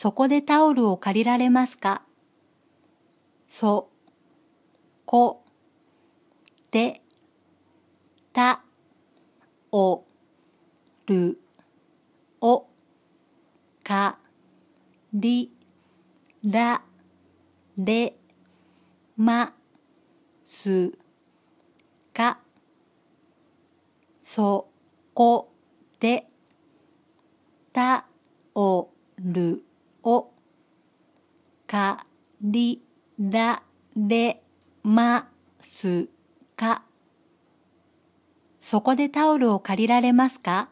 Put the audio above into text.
そこでタオルを借りられますかそ、こ、で、た、お、る、お、か、り、ら、れ、ま、す、か、そこで、たおる、かりれますかそこでタオルを借りられますか